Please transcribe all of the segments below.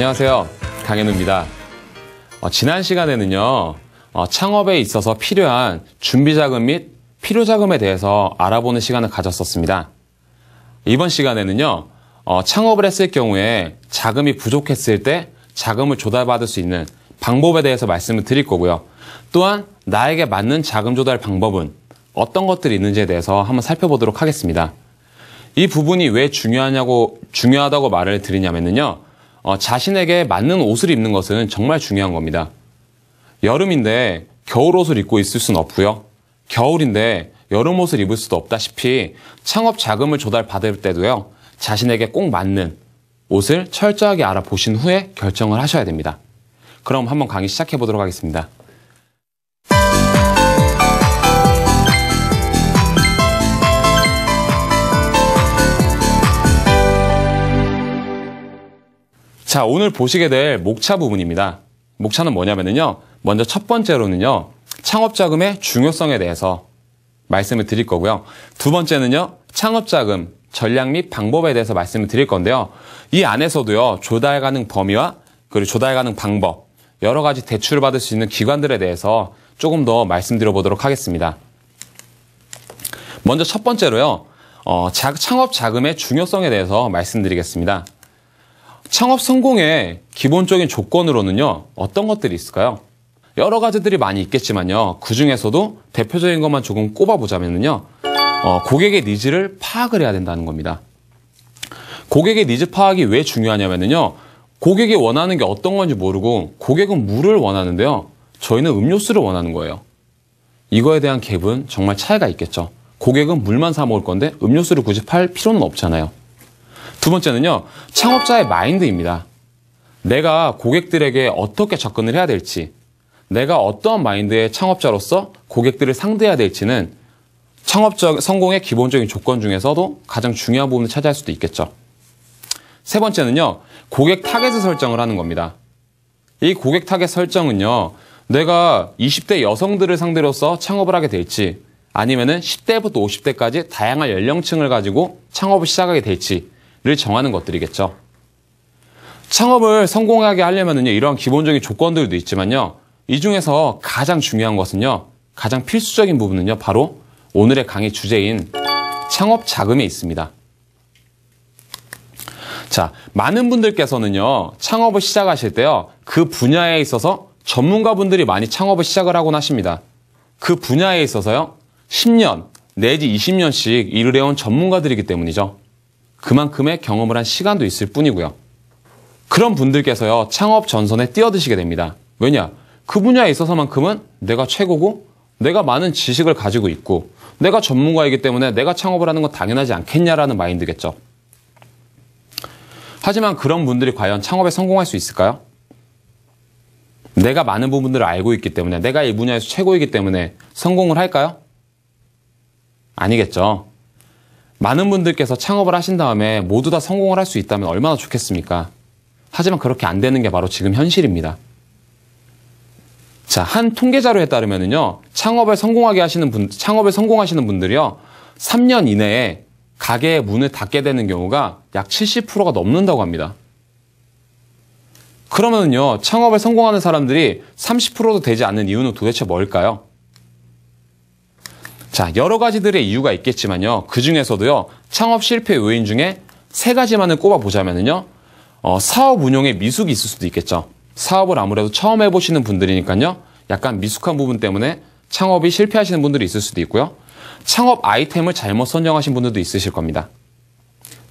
안녕하세요. 강현우입니다. 어, 지난 시간에는요, 어, 창업에 있어서 필요한 준비자금 및 필요자금에 대해서 알아보는 시간을 가졌었습니다. 이번 시간에는요, 어, 창업을 했을 경우에 자금이 부족했을 때 자금을 조달받을 수 있는 방법에 대해서 말씀을 드릴 거고요. 또한 나에게 맞는 자금 조달 방법은 어떤 것들이 있는지에 대해서 한번 살펴보도록 하겠습니다. 이 부분이 왜 중요하냐고, 중요하다고 말을 드리냐면요. 어, 자신에게 맞는 옷을 입는 것은 정말 중요한 겁니다. 여름인데 겨울 옷을 입고 있을 순 없고요. 겨울인데 여름 옷을 입을 수도 없다시피 창업 자금을 조달받을 때도요. 자신에게 꼭 맞는 옷을 철저하게 알아보신 후에 결정을 하셔야 됩니다. 그럼 한번 강의 시작해 보도록 하겠습니다. 자, 오늘 보시게 될 목차 부분입니다. 목차는 뭐냐면요. 먼저 첫 번째로는요. 창업자금의 중요성에 대해서 말씀을 드릴 거고요. 두 번째는요. 창업자금 전략 및 방법에 대해서 말씀을 드릴 건데요. 이 안에서도요. 조달 가능 범위와 그리고 조달 가능 방법, 여러 가지 대출을 받을 수 있는 기관들에 대해서 조금 더 말씀드려 보도록 하겠습니다. 먼저 첫 번째로요. 어, 창업 자금의 중요성에 대해서 말씀드리겠습니다. 창업 성공의 기본적인 조건으로는요, 어떤 것들이 있을까요? 여러 가지들이 많이 있겠지만요, 그 중에서도 대표적인 것만 조금 꼽아보자면요, 어, 고객의 니즈를 파악을 해야 된다는 겁니다. 고객의 니즈 파악이 왜 중요하냐면요, 고객이 원하는 게 어떤 건지 모르고, 고객은 물을 원하는데요, 저희는 음료수를 원하는 거예요. 이거에 대한 갭은 정말 차이가 있겠죠. 고객은 물만 사 먹을 건데 음료수를 굳이 팔 필요는 없잖아요. 두 번째는요, 창업자의 마인드입니다. 내가 고객들에게 어떻게 접근을 해야 될지, 내가 어떠한 마인드의 창업자로서 고객들을 상대해야 될지는 창업적 성공의 기본적인 조건 중에서도 가장 중요한 부분을 차지할 수도 있겠죠. 세 번째는요, 고객 타겟을 설정을 하는 겁니다. 이 고객 타겟 설정은요, 내가 20대 여성들을 상대로서 창업을 하게 될지, 아니면은 10대부터 50대까지 다양한 연령층을 가지고 창업을 시작하게 될지, 를 정하는 것들이겠죠. 창업을 성공하게 하려면은요, 이러한 기본적인 조건들도 있지만요, 이 중에서 가장 중요한 것은요, 가장 필수적인 부분은요, 바로 오늘의 강의 주제인 창업 자금에 있습니다. 자, 많은 분들께서는요, 창업을 시작하실 때요, 그 분야에 있어서 전문가분들이 많이 창업을 시작을 하곤 하십니다. 그 분야에 있어서요, 10년, 내지 20년씩 일을 해온 전문가들이기 때문이죠. 그만큼의 경험을 한 시간도 있을 뿐이고요. 그런 분들께서요, 창업 전선에 뛰어드시게 됩니다. 왜냐? 그 분야에 있어서만큼은 내가 최고고, 내가 많은 지식을 가지고 있고, 내가 전문가이기 때문에 내가 창업을 하는 건 당연하지 않겠냐라는 마인드겠죠. 하지만 그런 분들이 과연 창업에 성공할 수 있을까요? 내가 많은 부분들을 알고 있기 때문에, 내가 이 분야에서 최고이기 때문에 성공을 할까요? 아니겠죠. 많은 분들께서 창업을 하신 다음에 모두 다 성공을 할 수 있다면 얼마나 좋겠습니까? 하지만 그렇게 안 되는 게 바로 지금 현실입니다. 자, 한 통계 자료에 따르면요. 창업을 성공하게 하시는 분, 창업에 성공하시는 분들이요. 3년 이내에 가게의 문을 닫게 되는 경우가 약 70%가 넘는다고 합니다. 그러면은요. 창업에 성공하는 사람들이 30%도 되지 않는 이유는 도대체 뭘까요? 자, 여러 가지들의 이유가 있겠지만요. 그 중에서도요. 창업 실패 요인 중에 세 가지만을 꼽아보자면요. 어, 사업 운영에 미숙이 있을 수도 있겠죠. 사업을 아무래도 처음 해보시는 분들이니까요. 약간 미숙한 부분 때문에 창업이 실패하시는 분들이 있을 수도 있고요. 창업 아이템을 잘못 선정하신 분들도 있으실 겁니다.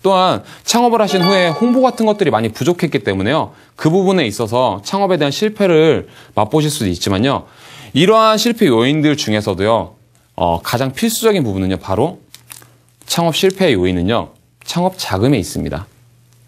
또한 창업을 하신 후에 홍보 같은 것들이 많이 부족했기 때문에요. 그 부분에 있어서 창업에 대한 실패를 맛보실 수도 있지만요. 이러한 실패 요인들 중에서도요. 어, 가장 필수적인 부분은요, 바로 창업 실패의 요인은요, 창업 자금에 있습니다.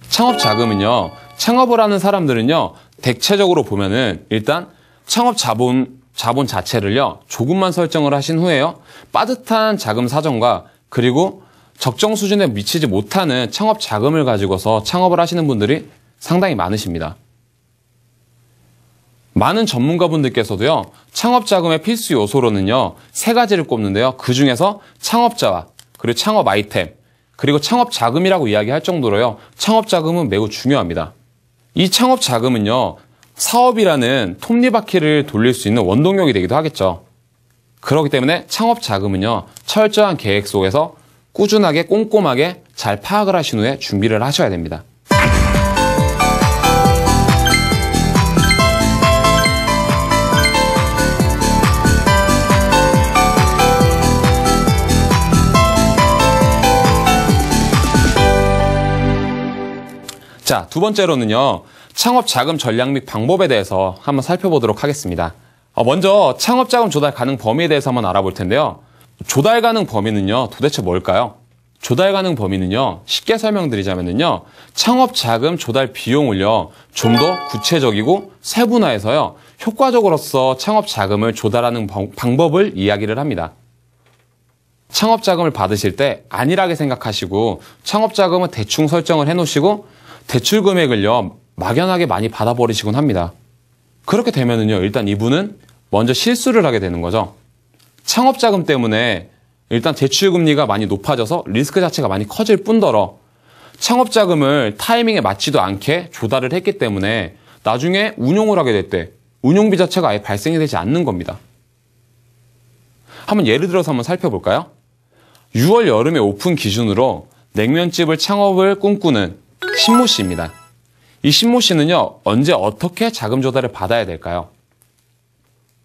창업 자금은요, 창업을 하는 사람들은요, 대체적으로 보면은 일단 창업 자본, 자본 자체를요, 조금만 설정을 하신 후에요, 빠듯한 자금 사정과 그리고 적정 수준에 미치지 못하는 창업 자금을 가지고서 창업을 하시는 분들이 상당히 많으십니다. 많은 전문가분들께서도요, 창업 자금의 필수 요소로는요, 세 가지를 꼽는데요. 그 중에서 창업자와, 그리고 창업 아이템, 그리고 창업 자금이라고 이야기할 정도로요, 창업 자금은 매우 중요합니다. 이 창업 자금은요, 사업이라는 톱니바퀴를 돌릴 수 있는 원동력이 되기도 하겠죠. 그렇기 때문에 창업 자금은요, 철저한 계획 속에서 꾸준하게 꼼꼼하게 잘 파악을 하신 후에 준비를 하셔야 됩니다. 자, 두 번째로는요. 창업 자금 전략 및 방법에 대해서 한번 살펴보도록 하겠습니다. 어, 먼저 창업 자금 조달 가능 범위에 대해서 한번 알아볼 텐데요. 조달 가능 범위는요. 도대체 뭘까요? 조달 가능 범위는요. 쉽게 설명드리자면요. 창업 자금 조달 비용을요. 좀 더 구체적이고 세분화해서요. 효과적으로서 창업 자금을 조달하는 방법을 이야기를 합니다. 창업 자금을 받으실 때 안일하게 생각하시고 창업 자금은 대충 설정을 해 놓으시고 대출 금액을요, 막연하게 많이 받아버리시곤 합니다. 그렇게 되면은요, 일단 이분은 먼저 실수를 하게 되는 거죠. 창업 자금 때문에 일단 대출 금리가 많이 높아져서 리스크 자체가 많이 커질 뿐더러 창업 자금을 타이밍에 맞지도 않게 조달을 했기 때문에 나중에 운용을 하게 될 때 운용비 자체가 아예 발생이 되지 않는 겁니다. 한번 예를 들어서 한번 살펴볼까요? 6월 여름에 오픈 기준으로 냉면집을 창업을 꿈꾸는 신모 씨입니다. 이 신모 씨는요, 언제 어떻게 자금 조달을 받아야 될까요?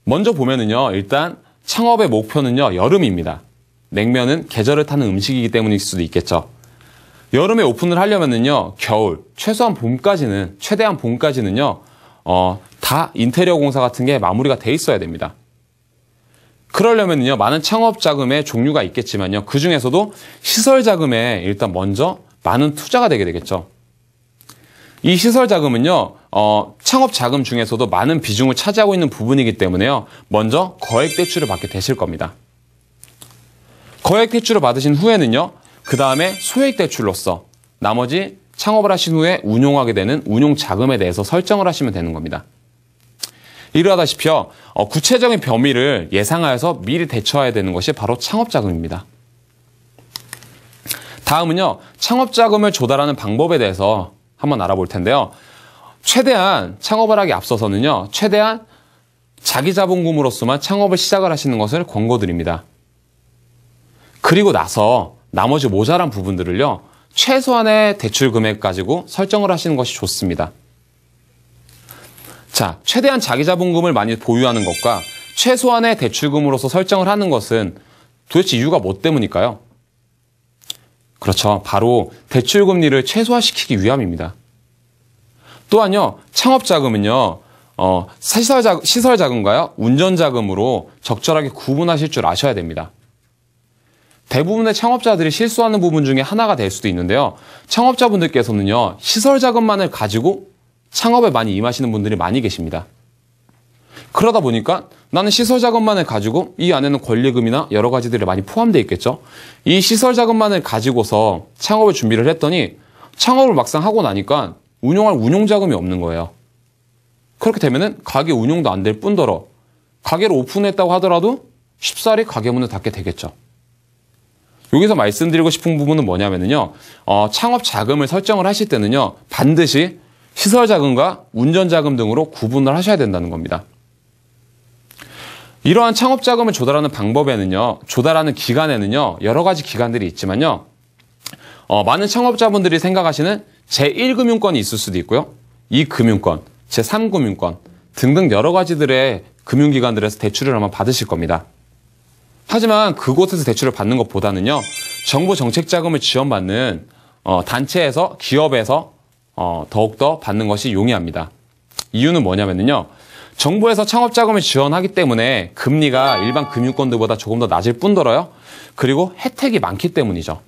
먼저 보면은요, 일단 창업의 목표는요, 여름입니다. 냉면은 계절을 타는 음식이기 때문일 수도 있겠죠. 여름에 오픈을 하려면은요, 겨울, 최소한 봄까지는, 최대한 봄까지는요, 어, 다 인테리어 공사 같은 게 마무리가 돼 있어야 됩니다. 그러려면요, 많은 창업 자금의 종류가 있겠지만요, 그 중에서도 시설 자금에 일단 먼저 많은 투자가 되게 되겠죠. 이 시설 자금은요, 어, 창업 자금 중에서도 많은 비중을 차지하고 있는 부분이기 때문에요, 먼저 거액 대출을 받게 되실 겁니다. 거액 대출을 받으신 후에는요, 그 다음에 소액 대출로서 나머지 창업을 하신 후에 운용하게 되는 운용 자금에 대해서 설정을 하시면 되는 겁니다. 이러다시피요 어, 구체적인 범위를 예상하여서 미리 대처해야 되는 것이 바로 창업 자금입니다. 다음은요, 창업 자금을 조달하는 방법에 대해서 한번 알아볼 텐데요. 최대한 창업을 하기 앞서서는요, 최대한 자기 자본금으로서만 창업을 시작을 하시는 것을 권고드립니다. 그리고 나서 나머지 모자란 부분들을요, 최소한의 대출 금액 가지고 설정을 하시는 것이 좋습니다. 자, 최대한 자기 자본금을 많이 보유하는 것과 최소한의 대출금으로서 설정을 하는 것은 도대체 이유가 뭐 때문일까요? 그렇죠. 바로 대출 금리를 최소화시키기 위함입니다. 또한요, 창업 자금은요, 어, 시설, 자, 시설 자금과요, 운전 자금으로 적절하게 구분하실 줄 아셔야 됩니다. 대부분의 창업자들이 실수하는 부분 중에 하나가 될 수도 있는데요. 창업자분들께서는요, 시설 자금만을 가지고 창업에 많이 임하시는 분들이 많이 계십니다. 그러다 보니까 나는 시설 자금만을 가지고 이 안에는 권리금이나 여러 가지들이 많이 포함되어 있겠죠. 이 시설 자금만을 가지고서 창업을 준비를 했더니 창업을 막상 하고 나니까 운용할 운용 자금이 없는 거예요. 그렇게 되면은 가게 운용도 안 될 뿐더러 가게를 오픈했다고 하더라도 쉽사리 가게 문을 닫게 되겠죠. 여기서 말씀드리고 싶은 부분은 뭐냐면요. 어, 창업 자금을 설정을 하실 때는요. 반드시 시설 자금과 운전 자금 등으로 구분을 하셔야 된다는 겁니다. 이러한 창업 자금을 조달하는 방법에는요, 조달하는 기간에는요, 여러 가지 기간들이 있지만요, 어, 많은 창업자분들이 생각하시는 제1금융권이 있을 수도 있고요, 2금융권, 제3금융권 등등 여러 가지들의 금융기관들에서 대출을 아마 받으실 겁니다. 하지만 그곳에서 대출을 받는 것보다는요, 정부 정책 자금을 지원받는 어, 단체에서, 기업에서 어, 더욱더 받는 것이 용이합니다. 이유는 뭐냐면요, 은 정부에서 창업 자금을 지원하기 때문에 금리가 일반 금융권들보다 조금 더 낮을 뿐더러요. 그리고 혜택이 많기 때문이죠.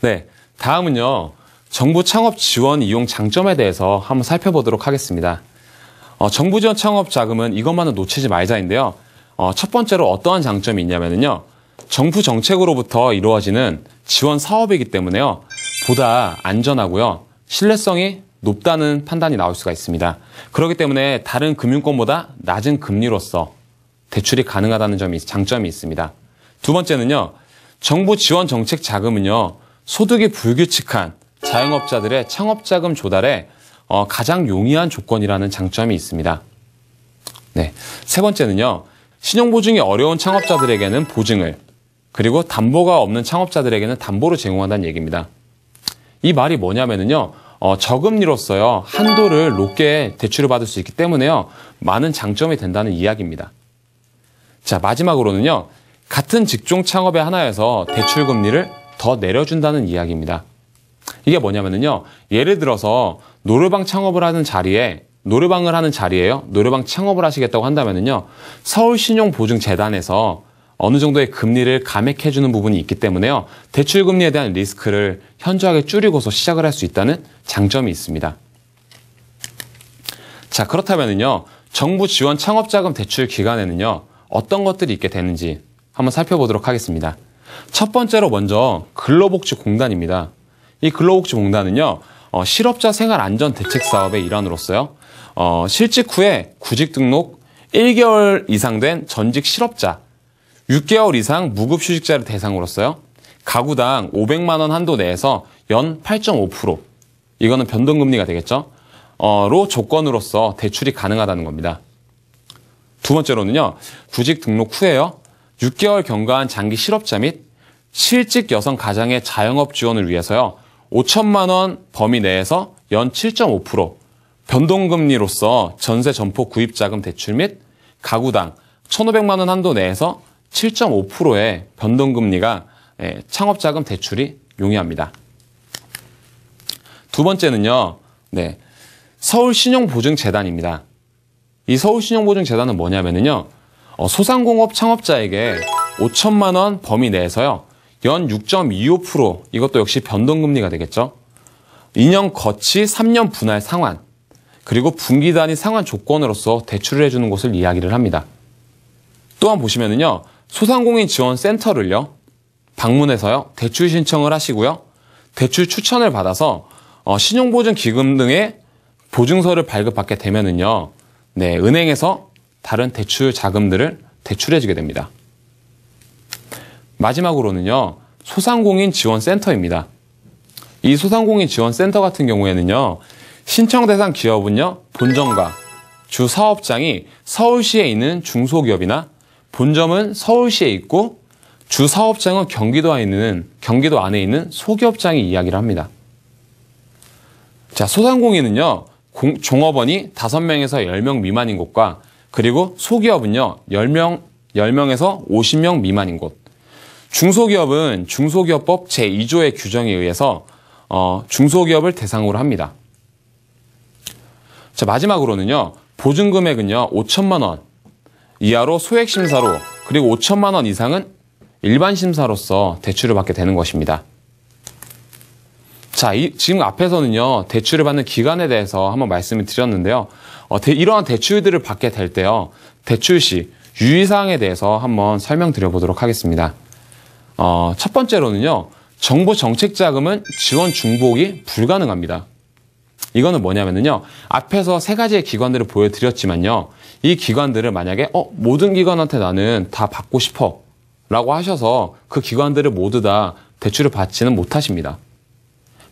네, 다음은요. 정부 창업 지원 이용 장점에 대해서 한번 살펴보도록 하겠습니다. 어, 정부 지원 창업 자금은 이것만은 놓치지 말자인데요. 어, 첫 번째로 어떠한 장점이 있냐면요. 정부 정책으로부터 이루어지는 지원 사업이기 때문에요. 보다 안전하고요. 신뢰성이 높다는 판단이 나올 수가 있습니다. 그렇기 때문에 다른 금융권보다 낮은 금리로서 대출이 가능하다는 점이 장점이 있습니다. 두 번째는요. 정부 지원 정책 자금은요. 소득이 불규칙한 자영업자들의 창업 자금 조달에 어, 가장 용이한 조건이라는 장점이 있습니다. 네. 세 번째는요. 신용보증이 어려운 창업자들에게는 보증을, 그리고 담보가 없는 창업자들에게는 담보를 제공한다는 얘기입니다. 이 말이 뭐냐면요. 어, 저금리로서요 한도를 높게 대출을 받을 수 있기 때문에요 많은 장점이 된다는 이야기입니다. 자 마지막으로는요 같은 직종 창업의 하나에서 대출 금리를 더 내려준다는 이야기입니다. 이게 뭐냐면요 예를 들어서 노래방 창업을 하는 자리에 노래방을 하는 자리에요 노래방 창업을 하시겠다고 한다면요 서울신용보증재단에서 어느 정도의 금리를 감액해주는 부분이 있기 때문에요. 대출금리에 대한 리스크를 현저하게 줄이고서 시작을 할 수 있다는 장점이 있습니다. 자, 그렇다면은요. 정부 지원 창업자금 대출 기간에는요. 어떤 것들이 있게 되는지 한번 살펴보도록 하겠습니다. 첫 번째로 먼저 근로복지공단입니다. 이 근로복지공단은요. 어, 실업자 생활 안전 대책 사업의 일환으로서요. 어, 실직 후에 구직 등록 1개월 이상 된 전직 실업자 6개월 이상 무급휴직자를 대상으로써요. 가구당 500만 원 한도 내에서 연 8.5% 이거는 변동금리가 되겠죠. 어, 로 조건으로서 대출이 가능하다는 겁니다. 두 번째로는요. 구직 등록 후에요. 6개월 경과한 장기 실업자 및 실직 여성 가장의 자영업 지원을 위해서요. 5천만 원 범위 내에서 연 7.5% 변동금리로서 전세 점포 구입자금 대출 및 가구당 1,500만 원 한도 내에서 7.5%의 변동금리가 예, 창업자금 대출이 용이합니다. 두 번째는요, 네, 서울신용보증재단입니다. 이 서울신용보증재단은 뭐냐면요, 어, 소상공업 창업자에게 5천만 원 범위 내에서요, 연 6.25% 이것도 역시 변동금리가 되겠죠. 2년 거치 3년 분할 상환 그리고 분기 단위 상환 조건으로서 대출을 해주는 곳을 이야기를 합니다. 또한 보시면은요 소상공인 지원 센터를요. 방문해서요. 대출 신청을 하시고요. 대출 추천을 받아서 어, 신용보증 기금 등의 보증서를 발급받게 되면은요. 네, 은행에서 다른 대출 자금들을 대출해 주게 됩니다. 마지막으로는요. 소상공인 지원 센터입니다. 이 소상공인 지원 센터 같은 경우에는요. 신청 대상 기업은요. 본점과 주 사업장이 서울시에 있는 중소기업이나 본점은 서울시에 있고 주 사업장은 경기도에 있는 경기도 안에 있는 소기업장이 이야기를 합니다. 자, 소상공인은요. 공, 종업원이 5명에서 10명 미만인 곳과 그리고 소기업은요. 10명 10명에서 50명 미만인 곳. 중소기업은 중소기업법 제2조의 규정에 의해서 어, 중소기업을 대상으로 합니다. 자, 마지막으로는요. 보증금액은요. 5천만 원, 이하로 소액 심사로 그리고 5천만 원 이상은 일반 심사로서 대출을 받게 되는 것입니다. 자, 이, 지금 앞에서는요, 대출을 받는 기간에 대해서 한번 말씀을 드렸는데요. 어, 대, 이러한 대출들을 받게 될 때요, 대출 시 유의사항에 대해서 한번 설명드려보도록 하겠습니다. 어, 첫 번째로는요, 정부 정책 자금은 지원 중복이 불가능합니다. 이거는 뭐냐면요, 앞에서 세 가지의 기관들을 보여드렸지만요, 이 기관들을 만약에 어, 모든 기관한테 나는 다 받고 싶어 라고 하셔서 그 기관들을 모두 다 대출을 받지는 못하십니다.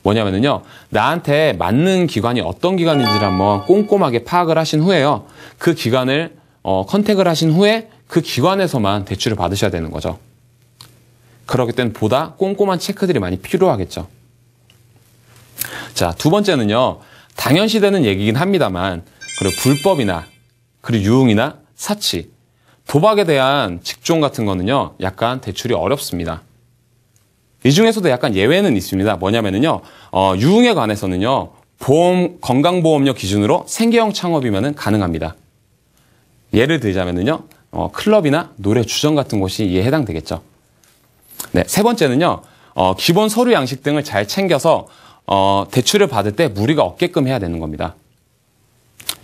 뭐냐면요. 은 나한테 맞는 기관이 어떤 기관인지를 한번 꼼꼼하게 파악을 하신 후에요. 그 기관을 어, 컨택을 하신 후에 그 기관에서만 대출을 받으셔야 되는 거죠. 그렇기 때문에 보다 꼼꼼한 체크들이 많이 필요하겠죠. 자, 두 번째는요. 당연시되는 얘기긴 합니다만, 그리고 불법이나 그리고 유흥이나 사치, 도박에 대한 직종 같은 거는요, 약간 대출이 어렵습니다. 이 중에서도 약간 예외는 있습니다. 뭐냐면은요, 어, 유흥에 관해서는요, 보험, 건강보험료 기준으로 생계형 창업이면 가능합니다. 예를 들자면은요, 어, 클럽이나 노래 주전 같은 곳이 이에 해당되겠죠. 네, 세 번째는요, 어, 기본 서류 양식 등을 잘 챙겨서, 어, 대출을 받을 때 무리가 없게끔 해야 되는 겁니다.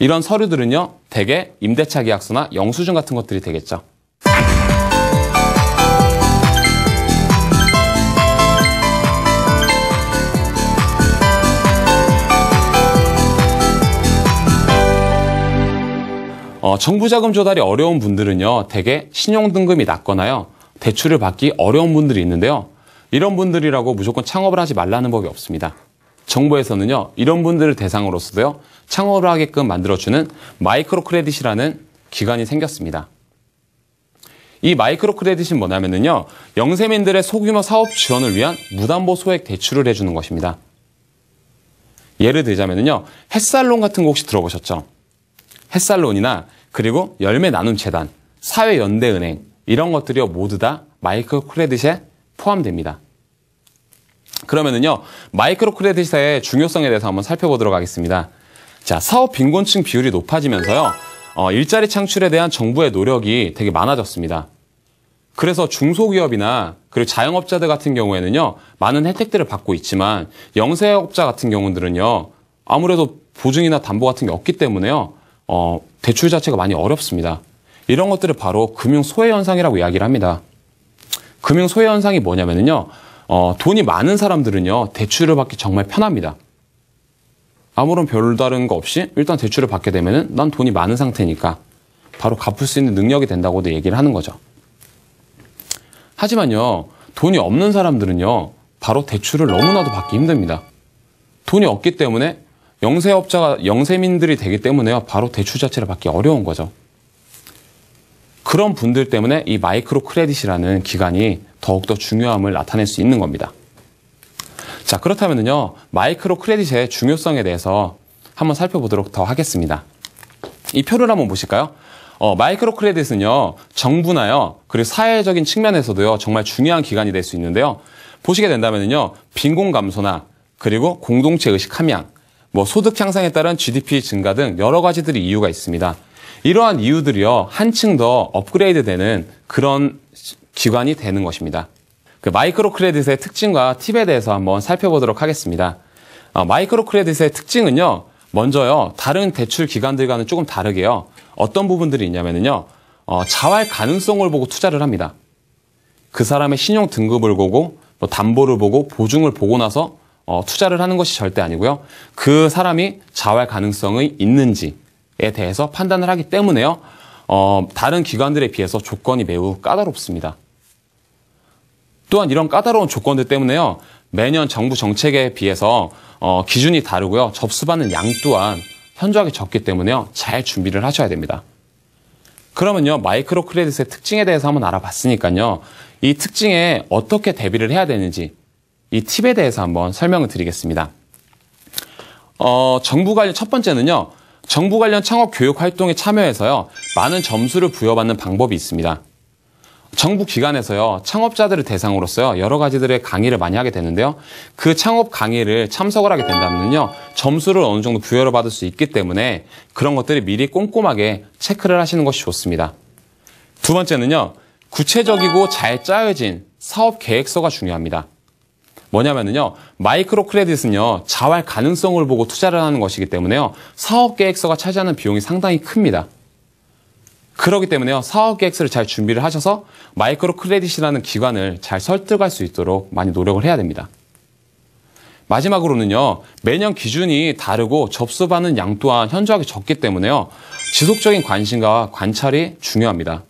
이런 서류들은요, 대개 임대차 계약서나 영수증 같은 것들이 되겠죠. 어, 정부 자금 조달이 어려운 분들은요, 대개 신용등급이 낮거나요, 대출을 받기 어려운 분들이 있는데요. 이런 분들이라고 무조건 창업을 하지 말라는 법이 없습니다. 정부에서는요, 이런 분들을 대상으로서도요, 창업을 하게끔 만들어주는 마이크로 크레딧이라는 기관이 생겼습니다. 이 마이크로 크레딧이 뭐냐면요. 영세민들의 소규모 사업 지원을 위한 무담보 소액 대출을 해주는 것입니다. 예를 들자면요. 햇살론 같은 거 혹시 들어보셨죠? 햇살론이나 그리고 열매 나눔 재단, 사회연대은행 이런 것들이 모두 다 마이크로 크레딧에 포함됩니다. 그러면은요. 마이크로 크레딧의 중요성에 대해서 한번 살펴보도록 하겠습니다. 자, 사업 빈곤층 비율이 높아지면서요. 어, 일자리 창출에 대한 정부의 노력이 되게 많아졌습니다. 그래서 중소기업이나 그리고 자영업자들 같은 경우에는요. 많은 혜택들을 받고 있지만 영세업자 같은 경우들은요. 아무래도 보증이나 담보 같은 게 없기 때문에요. 어, 대출 자체가 많이 어렵습니다. 이런 것들을 바로 금융 소외 현상이라고 이야기를 합니다. 금융 소외 현상이 뭐냐면요. 어, 돈이 많은 사람들은요. 대출을 받기 정말 편합니다. 아무런 별다른 거 없이 일단 대출을 받게 되면은 난 돈이 많은 상태니까 바로 갚을 수 있는 능력이 된다고도 얘기를 하는 거죠. 하지만요, 돈이 없는 사람들은요, 바로 대출을 너무나도 받기 힘듭니다. 돈이 없기 때문에 영세업자가 영세민들이 되기 때문에요, 바로 대출 자체를 받기 어려운 거죠. 그런 분들 때문에 이 마이크로 크레딧이라는 기간이 더욱더 중요함을 나타낼 수 있는 겁니다. 자, 그렇다면요. 마이크로 크레딧의 중요성에 대해서 한번 살펴보도록 더 하겠습니다. 이 표를 한번 보실까요? 어, 마이크로 크레딧은요, 정부나요, 그리고 사회적인 측면에서도요, 정말 중요한 기관이 될 수 있는데요. 보시게 된다면요, 빈곤 감소나, 그리고 공동체 의식 함양, 뭐 소득 향상에 따른 GDP 증가 등 여러 가지들이 이유가 있습니다. 이러한 이유들이요, 한층 더 업그레이드 되는 그런 기관이 되는 것입니다. 그 마이크로 크레딧의 특징과 팁에 대해서 한번 살펴보도록 하겠습니다. 어, 마이크로 크레딧의 특징은요. 먼저요. 다른 대출 기관들과는 조금 다르게요. 어떤 부분들이 있냐면요. 어, 자활 가능성을 보고 투자를 합니다. 그 사람의 신용 등급을 보고 또 담보를 보고 보증을 보고 나서 어, 투자를 하는 것이 절대 아니고요. 그 사람이 자활 가능성이 있는지에 대해서 판단을 하기 때문에요. 어, 다른 기관들에 비해서 조건이 매우 까다롭습니다. 또한 이런 까다로운 조건들 때문에요. 매년 정부 정책에 비해서 어, 기준이 다르고요. 접수받는 양 또한 현저하게 적기 때문에요. 잘 준비를 하셔야 됩니다. 그러면요. 마이크로 크레딧의 특징에 대해서 한번 알아봤으니까요. 이 특징에 어떻게 대비를 해야 되는지 이 팁에 대해서 한번 설명을 드리겠습니다. 어, 정부 관련 첫 번째는요. 정부 관련 창업 교육 활동에 참여해서요. 많은 점수를 부여받는 방법이 있습니다. 정부 기관에서요 창업자들을 대상으로서요 여러 가지들의 강의를 많이 하게 되는데요 그 창업 강의를 참석을 하게 된다면요 점수를 어느 정도 부여를 받을 수 있기 때문에 그런 것들을 미리 꼼꼼하게 체크를 하시는 것이 좋습니다 두 번째는요 구체적이고 잘 짜여진 사업 계획서가 중요합니다 뭐냐면요 마이크로 크레딧은요 자활 가능성을 보고 투자를 하는 것이기 때문에요 사업 계획서가 차지하는 비용이 상당히 큽니다 그렇기 때문에요. 사업 계획서를 잘 준비를 하셔서 마이크로 크레딧이라는 기관을 잘 설득할 수 있도록 많이 노력을 해야 됩니다. 마지막으로는요. 매년 기준이 다르고 접수받는 양 또한 현저하게 적기 때문에요. 지속적인 관심과 관찰이 중요합니다.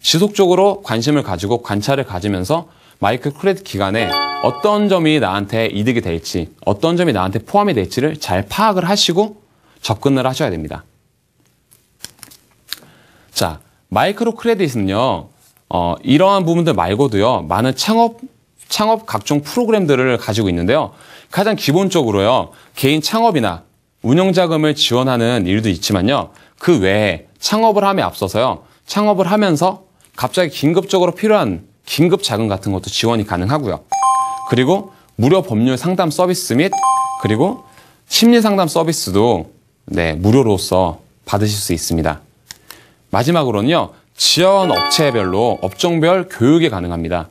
지속적으로 관심을 가지고 관찰을 가지면서 마이크로 크레딧 기관에 어떤 점이 나한테 이득이 될지, 어떤 점이 나한테 포함이 될지를 잘 파악을 하시고 접근을 하셔야 됩니다. 자, 마이크로 크레딧은요. 어, 이러한 부분들 말고도요. 많은 창업 창업 각종 프로그램들을 가지고 있는데요. 가장 기본적으로요. 개인 창업이나 운영 자금을 지원하는 일도 있지만요. 그 외에 창업을 함에 앞서서요. 창업을 하면서 갑자기 긴급적으로 필요한 긴급 자금 같은 것도 지원이 가능하고요. 그리고 무료 법률 상담 서비스 및 그리고 심리 상담 서비스도 네, 무료로서 받으실 수 있습니다. 마지막으로는요. 지원 업체별로 업종별 교육이 가능합니다.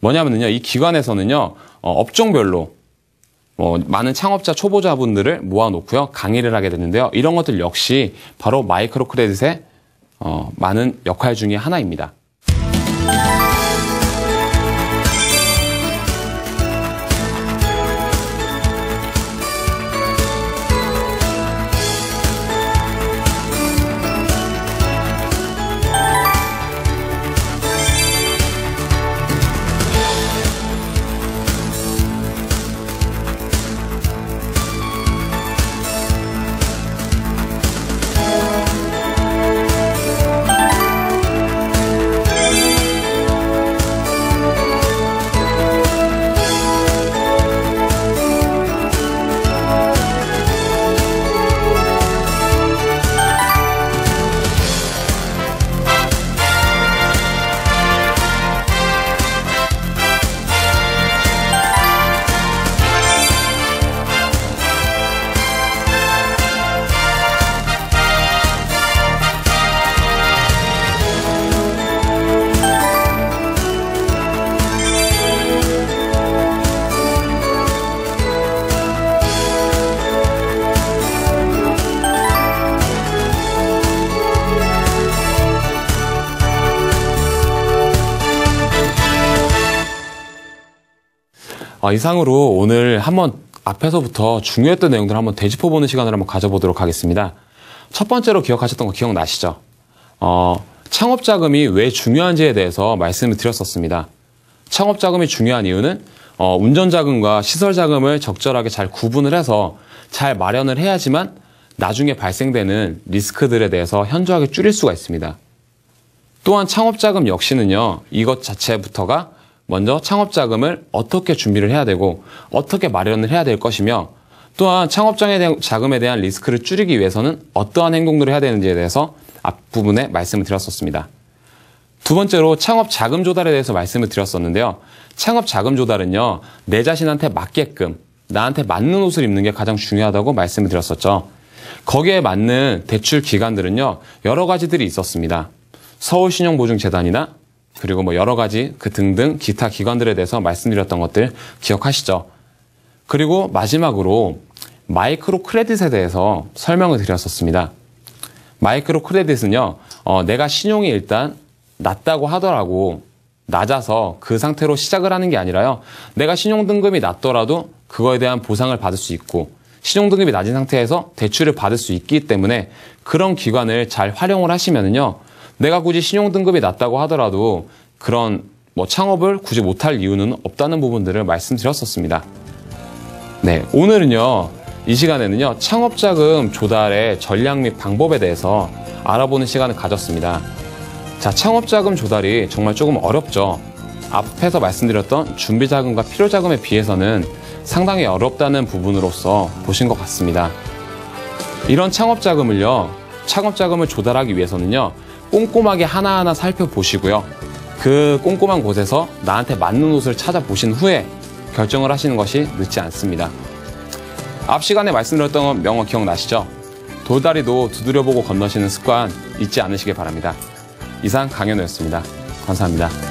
뭐냐면요. 이 기관에서는요. 어, 업종별로 어, 많은 창업자 초보자분들을 모아놓고요. 강의를 하게 되는데요. 이런 것들 역시 바로 마이크로 크레딧의 어, 많은 역할 중의 하나입니다. 어, 이상으로 오늘 한번 앞에서부터 중요했던 내용들 을 한번 되짚어보는 시간을 한번 가져보도록 하겠습니다. 첫 번째로 기억하셨던 거 기억나시죠? 어, 창업 자금이 왜 중요한지에 대해서 말씀을 드렸었습니다. 창업 자금이 중요한 이유는 어, 운전 자금과 시설 자금을 적절하게 잘 구분을 해서 잘 마련을 해야지만 나중에 발생되는 리스크들에 대해서 현저하게 줄일 수가 있습니다. 또한 창업 자금 역시는요, 이것 자체부터가 먼저 창업 자금을 어떻게 준비를 해야 되고 어떻게 마련을 해야 될 것이며 또한 창업 장에 대한 자금에 대한 리스크를 줄이기 위해서는 어떠한 행동들을 해야 되는지에 대해서 앞부분에 말씀을 드렸었습니다. 두 번째로 창업 자금 조달에 대해서 말씀을 드렸었는데요. 창업 자금 조달은요, 내 자신한테 맞게끔 나한테 맞는 옷을 입는 게 가장 중요하다고 말씀을 드렸었죠. 거기에 맞는 대출 기관들은요, 여러 가지들이 있었습니다. 서울신용보증재단이나 그리고 뭐 여러 가지 그 등등 기타 기관들에 대해서 말씀드렸던 것들 기억하시죠. 그리고 마지막으로 마이크로 크레딧에 대해서 설명을 드렸었습니다. 마이크로 크레딧은요, 어, 내가 신용이 일단 낮다고 하더라고 낮아서 그 상태로 시작을 하는 게 아니라요. 내가 신용등급이 낮더라도 그거에 대한 보상을 받을 수 있고 신용등급이 낮은 상태에서 대출을 받을 수 있기 때문에 그런 기관을 잘 활용을 하시면은요. 내가 굳이 신용등급이 낮다고 하더라도 그런 뭐 창업을 굳이 못할 이유는 없다는 부분들을 말씀드렸었습니다. 네, 오늘은요. 이 시간에는요. 창업자금 조달의 전략 및 방법에 대해서 알아보는 시간을 가졌습니다. 자, 창업자금 조달이 정말 조금 어렵죠. 앞에서 말씀드렸던 준비자금과 필요자금에 비해서는 상당히 어렵다는 부분으로서 보신 것 같습니다. 이런 창업자금을요, 창업자금을 조달하기 위해서는요, 꼼꼼하게 하나하나 살펴보시고요. 그 꼼꼼한 곳에서 나한테 맞는 옷을 찾아보신 후에 결정을 하시는 것이 늦지 않습니다. 앞 시간에 말씀드렸던 명언 기억나시죠? 돌다리도 두드려보고 건너시는 습관 잊지 않으시길 바랍니다. 이상 강현우였습니다 감사합니다.